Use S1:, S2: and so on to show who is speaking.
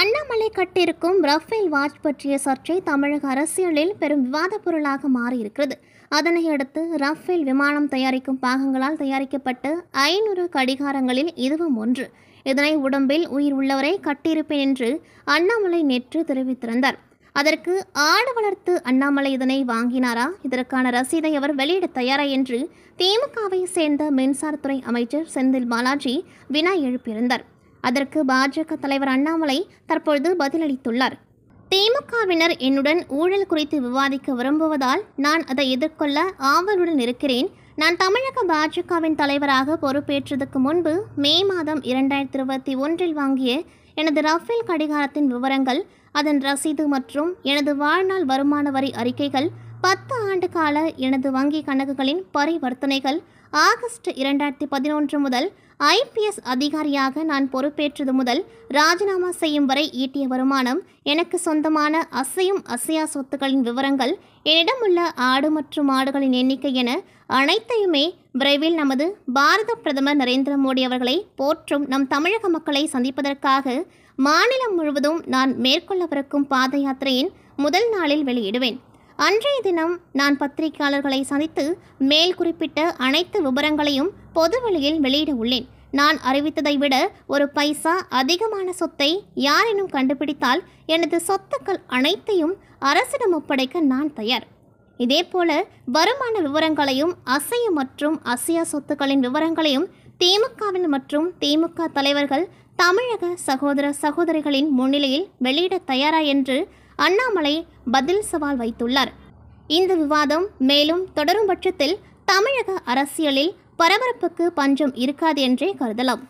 S1: Annamalai கட்டிருக்கும் Rafale watch பற்றிய சர்ச்சை தமிழக அரசியலில் பெரும் விவாதப் பொருளாக மாறியிருக்கிறது அதனை அடுத்து ரஃபேல் விமானம் தயாரிக்கும் பாகங்களால் தயாரிக்கப்பட்ட ஐநூறு கடிகாரங்களில் இதுவும் ஒன்று இதனை உடம்பில் உயிர் உள்ளவரை கட்டியிருப்பேன் என்று அண்ணாமலை நேற்று தெரிவித்திருந்தார் அதற்கு ஆடு வளர்த்து அண்ணாமலை இதனை வாங்கினாரா இதற்கான ரசீதை அவர் வெளியிட தயாரா என்று திமுகவை சேர்ந்த மின்சாரத்துறை அமைச்சர் செந்தில் பாலாஜி வினா எழுப்பியிருந்தார் அதற்கு பாஜக தலைவர் அண்ணாமலை தற்பொழுது பதிலளித்துள்ளார் திமுகவினர் என்னுடன் ஊழல் குறித்து விவாதிக்க விரும்புவதால் நான் அதை எதிர்கொள்ள ஆவலுடன் இருக்கிறேன் நான் தமிழக பாஜகவின் தலைவராக பொறுப்பேற்றதுக்கு முன்பு மே மாதம் இரண்டாயிரத்தி இருபத்தி ஒன்றில் வாங்கிய எனது ரஃபேல் கடிகாரத்தின் விவரங்கள் அதன் ரசீது மற்றும் எனது வாழ்நாள் வருமான வரி அறிக்கைகள் பத்து ஆண்டு கால எனது வங்கி கணக்குகளின் பரிவர்த்தனைகள் ஆகஸ்ட் இரண்டாயிரத்தி பதினொன்று முதல் ஐபிஎஸ் அதிகாரியாக நான் பொறுப்பேற்றது முதல் ராஜினாமா செய்யும் வரை ஈட்டிய வருமானம் எனக்கு சொந்தமான அசையும் அசையா சொத்துக்களின் விவரங்கள் என்னிடம் உள்ள ஆடு மற்றும் ஆடுகளின் எண்ணிக்கை என அனைத்தையுமே விரைவில் நமது பாரத பிரதமர் நரேந்திர மோடி அவர்களை போற்றும் நம் தமிழக மக்களை சந்திப்பதற்காக மாநிலம் முழுவதும் நான் மேற்கொள்ளவிருக்கும் பாத யாத்திரையின் முதல் நாளில் வெளியிடுவேன் அன்றைய தினம் நான் பத்திரிகையாளர்களை சந்தித்து மேல் குறிப்பிட்ட அனைத்து விவரங்களையும் பொதுவெளியில் வெளியிட உள்ளேன் நான் அறிவித்ததை விட ஒரு பைசா அதிகமான சொத்தை யாரேனும் கண்டுபிடித்தால் எனது சொத்துக்கள் அனைத்தையும் அரசிடம் ஒப்படைக்க நான் தயார் இதேபோல வருமான விவரங்களையும் அசைய மற்றும் அசையா சொத்துக்களின் விவரங்களையும் திமுகவின் மற்றும் திமுக தலைவர்கள் தமிழக சகோதர சகோதரிகளின் முன்னிலையில் வெளியிட தயாரா என்று அண்ணாமலை பதில் சவால் வைத்துள்ளார் இந்த விவாதம் மேலும் தொடரும் பட்சத்தில் தமிழக அரசியலில் பரபரப்புக்கு பஞ்சம் இருக்காது என்றே கருதலாம்